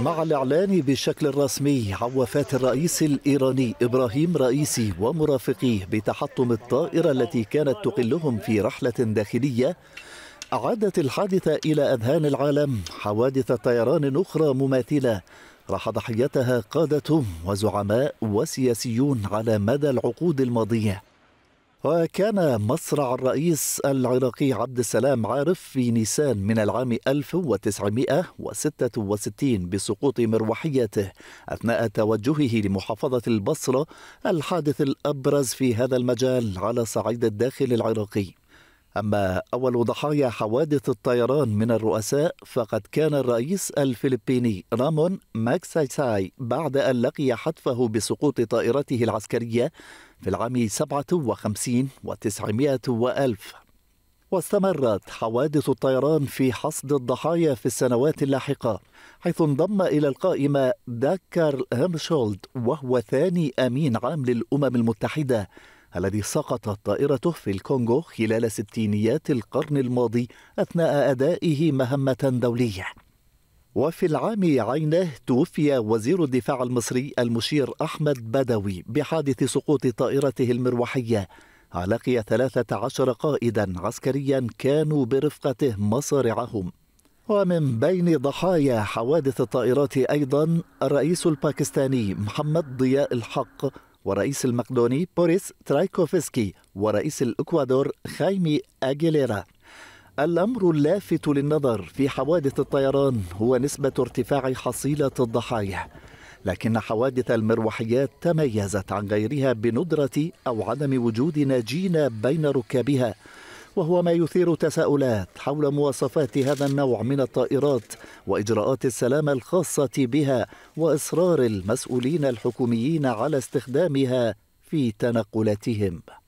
مع الإعلان بشكل رسمي عن وفاة الرئيس الإيراني إبراهيم رئيسي ومرافقيه بتحطم الطائرة التي كانت تقلهم في رحلة داخلية أعادت الحادثة إلى أذهان العالم حوادث طيران أخرى مماثلة راح ضحيتها قادة وزعماء وسياسيون على مدى العقود الماضية وكان مصرع الرئيس العراقي عبد السلام عارف في نيسان من العام 1966 بسقوط مروحيته أثناء توجهه لمحافظة البصرة الحادث الأبرز في هذا المجال على صعيد الداخل العراقي أما أول ضحايا حوادث الطيران من الرؤساء فقد كان الرئيس الفلبيني رامون ماكسايساي بعد أن لقي حتفه بسقوط طائرته العسكرية في العام 57 و900 وألف واستمرت حوادث الطيران في حصد الضحايا في السنوات اللاحقة حيث انضم إلى القائمة داكر هيمشولد وهو ثاني أمين عام للأمم المتحدة الذي سقطت طائرته في الكونغو خلال ستينيات القرن الماضي أثناء أدائه مهمة دولية وفي العام عينه توفي وزير الدفاع المصري المشير أحمد بدوي بحادث سقوط طائرته المروحية علقي 13 قائدا عسكريا كانوا برفقته مصارعهم ومن بين ضحايا حوادث الطائرات أيضا الرئيس الباكستاني محمد ضياء الحق ورئيس المقدوني بوريس ترايكوفسكي ورئيس الإكوادور خايمي أغيليرا الأمر اللافت للنظر في حوادث الطيران هو نسبة ارتفاع حصيلة الضحايا لكن حوادث المروحيات تميزت عن غيرها بندرة أو عدم وجود ناجين بين ركابها وهو ما يثير تساؤلات حول مواصفات هذا النوع من الطائرات واجراءات السلامه الخاصه بها واصرار المسؤولين الحكوميين على استخدامها في تنقلاتهم